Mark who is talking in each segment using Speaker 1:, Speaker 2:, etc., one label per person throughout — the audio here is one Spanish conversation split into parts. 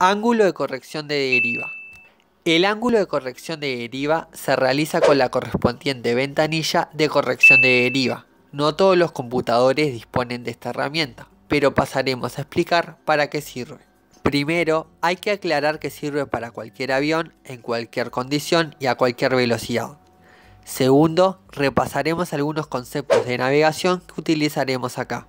Speaker 1: Ángulo de corrección de deriva. El ángulo de corrección de deriva se realiza con la correspondiente ventanilla de corrección de deriva. No todos los computadores disponen de esta herramienta, pero pasaremos a explicar para qué sirve. Primero, hay que aclarar que sirve para cualquier avión, en cualquier condición y a cualquier velocidad. Segundo, repasaremos algunos conceptos de navegación que utilizaremos acá.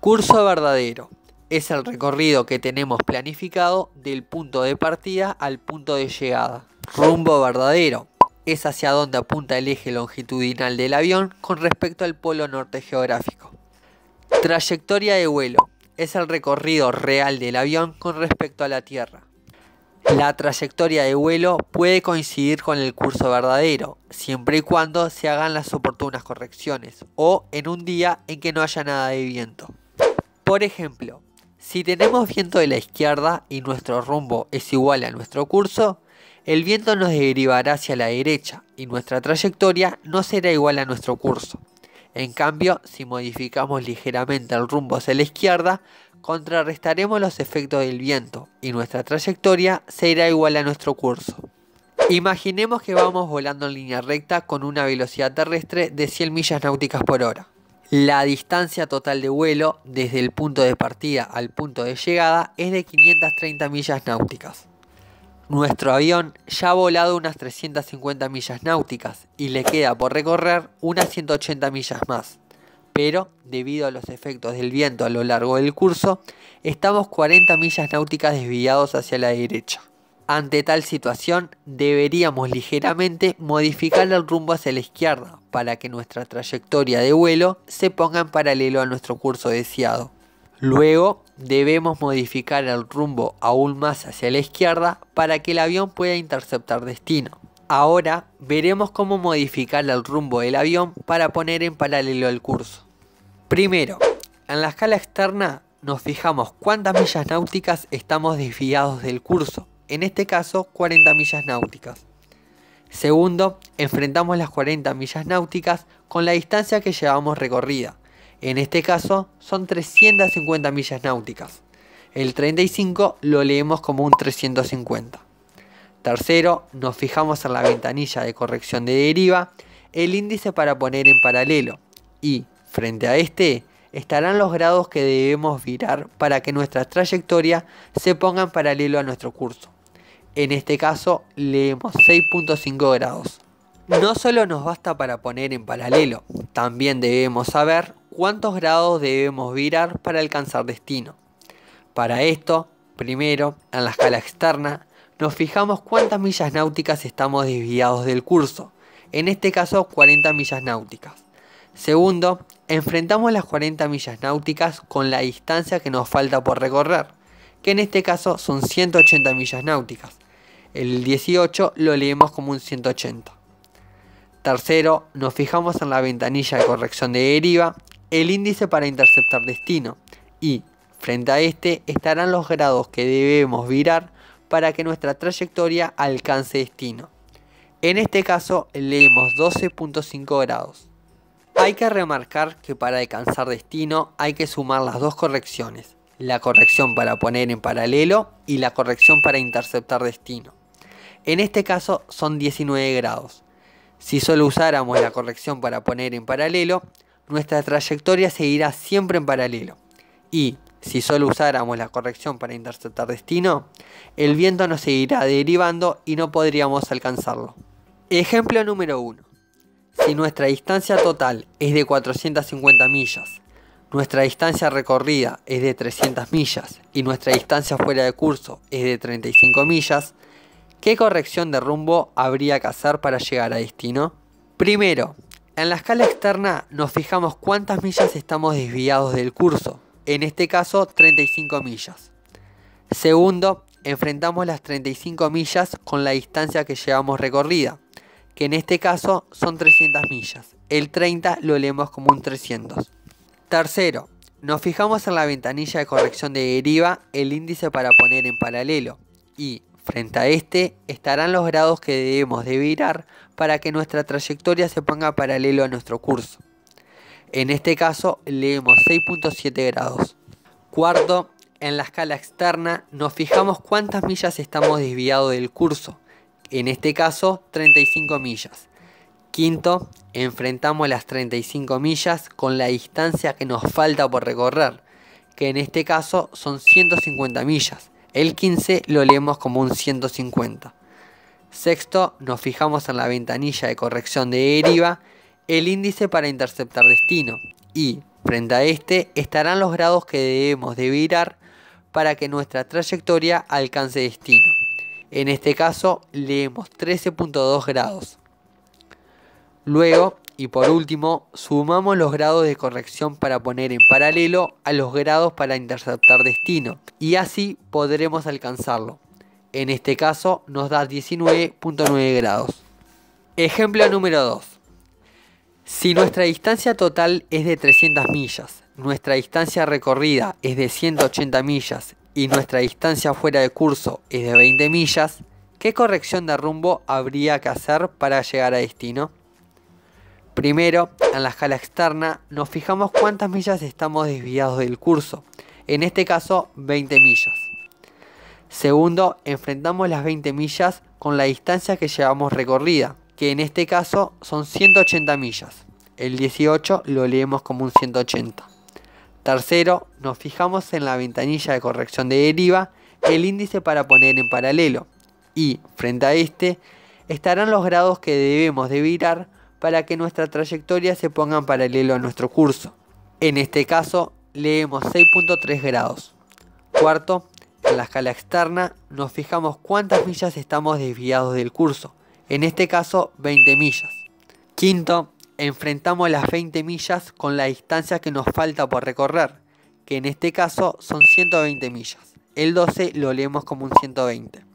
Speaker 1: Curso verdadero es el recorrido que tenemos planificado del punto de partida al punto de llegada. Rumbo verdadero es hacia donde apunta el eje longitudinal del avión con respecto al polo norte geográfico. Trayectoria de vuelo es el recorrido real del avión con respecto a la Tierra. La trayectoria de vuelo puede coincidir con el curso verdadero, siempre y cuando se hagan las oportunas correcciones o en un día en que no haya nada de viento. Por ejemplo, si tenemos viento de la izquierda y nuestro rumbo es igual a nuestro curso, el viento nos derivará hacia la derecha y nuestra trayectoria no será igual a nuestro curso. En cambio, si modificamos ligeramente el rumbo hacia la izquierda, contrarrestaremos los efectos del viento y nuestra trayectoria será igual a nuestro curso. Imaginemos que vamos volando en línea recta con una velocidad terrestre de 100 millas náuticas por hora. La distancia total de vuelo desde el punto de partida al punto de llegada es de 530 millas náuticas. Nuestro avión ya ha volado unas 350 millas náuticas y le queda por recorrer unas 180 millas más. Pero, debido a los efectos del viento a lo largo del curso, estamos 40 millas náuticas desviados hacia la derecha. Ante tal situación, deberíamos ligeramente modificar el rumbo hacia la izquierda para que nuestra trayectoria de vuelo se ponga en paralelo a nuestro curso deseado. Luego, debemos modificar el rumbo aún más hacia la izquierda para que el avión pueda interceptar destino. Ahora veremos cómo modificar el rumbo del avión para poner en paralelo el curso. Primero, en la escala externa nos fijamos cuántas millas náuticas estamos desviados del curso en este caso 40 millas náuticas. Segundo, enfrentamos las 40 millas náuticas con la distancia que llevamos recorrida. En este caso son 350 millas náuticas. El 35 lo leemos como un 350. Tercero, nos fijamos en la ventanilla de corrección de deriva el índice para poner en paralelo y, frente a este, estarán los grados que debemos virar para que nuestra trayectoria se ponga en paralelo a nuestro curso. En este caso leemos 6.5 grados. No solo nos basta para poner en paralelo, también debemos saber cuántos grados debemos virar para alcanzar destino. Para esto, primero, en la escala externa, nos fijamos cuántas millas náuticas estamos desviados del curso, en este caso 40 millas náuticas. Segundo, enfrentamos las 40 millas náuticas con la distancia que nos falta por recorrer que en este caso son 180 millas náuticas. El 18 lo leemos como un 180. Tercero, nos fijamos en la ventanilla de corrección de deriva, el índice para interceptar destino y, frente a este, estarán los grados que debemos virar para que nuestra trayectoria alcance destino. En este caso leemos 12.5 grados. Hay que remarcar que para alcanzar destino hay que sumar las dos correcciones, la corrección para poner en paralelo y la corrección para interceptar destino. En este caso son 19 grados. Si solo usáramos la corrección para poner en paralelo, nuestra trayectoria seguirá siempre en paralelo. Y si solo usáramos la corrección para interceptar destino, el viento nos seguirá derivando y no podríamos alcanzarlo. Ejemplo número 1. Si nuestra distancia total es de 450 millas nuestra distancia recorrida es de 300 millas y nuestra distancia fuera de curso es de 35 millas, ¿qué corrección de rumbo habría que hacer para llegar a destino? Primero, en la escala externa nos fijamos cuántas millas estamos desviados del curso, en este caso 35 millas. Segundo, enfrentamos las 35 millas con la distancia que llevamos recorrida, que en este caso son 300 millas. El 30 lo leemos como un 300. Tercero, nos fijamos en la ventanilla de corrección de deriva el índice para poner en paralelo y, frente a este, estarán los grados que debemos de virar para que nuestra trayectoria se ponga paralelo a nuestro curso. En este caso, leemos 6.7 grados. Cuarto, en la escala externa nos fijamos cuántas millas estamos desviados del curso. En este caso, 35 millas. Quinto, enfrentamos las 35 millas con la distancia que nos falta por recorrer, que en este caso son 150 millas. El 15 lo leemos como un 150. Sexto, nos fijamos en la ventanilla de corrección de deriva, el índice para interceptar destino y, frente a este, estarán los grados que debemos de virar para que nuestra trayectoria alcance destino. En este caso, leemos 13.2 grados. Luego, y por último, sumamos los grados de corrección para poner en paralelo a los grados para interceptar destino, y así podremos alcanzarlo. En este caso nos da 19.9 grados. Ejemplo número 2. Si nuestra distancia total es de 300 millas, nuestra distancia recorrida es de 180 millas y nuestra distancia fuera de curso es de 20 millas, ¿qué corrección de rumbo habría que hacer para llegar a destino? Primero, en la escala externa nos fijamos cuántas millas estamos desviados del curso, en este caso 20 millas. Segundo, enfrentamos las 20 millas con la distancia que llevamos recorrida, que en este caso son 180 millas. El 18 lo leemos como un 180. Tercero, nos fijamos en la ventanilla de corrección de deriva el índice para poner en paralelo y, frente a este, estarán los grados que debemos de virar para que nuestra trayectoria se ponga en paralelo a nuestro curso. En este caso, leemos 6.3 grados. Cuarto, en la escala externa nos fijamos cuántas millas estamos desviados del curso, en este caso 20 millas. Quinto, enfrentamos las 20 millas con la distancia que nos falta por recorrer, que en este caso son 120 millas. El 12 lo leemos como un 120.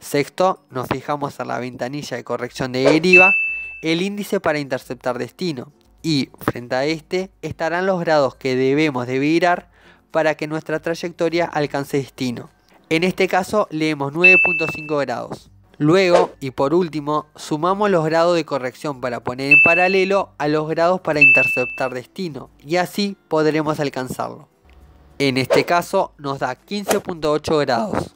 Speaker 1: Sexto, nos fijamos en la ventanilla de corrección de deriva, el índice para interceptar destino y, frente a este, estarán los grados que debemos de virar para que nuestra trayectoria alcance destino. En este caso leemos 9.5 grados. Luego, y por último, sumamos los grados de corrección para poner en paralelo a los grados para interceptar destino y así podremos alcanzarlo. En este caso nos da 15.8 grados.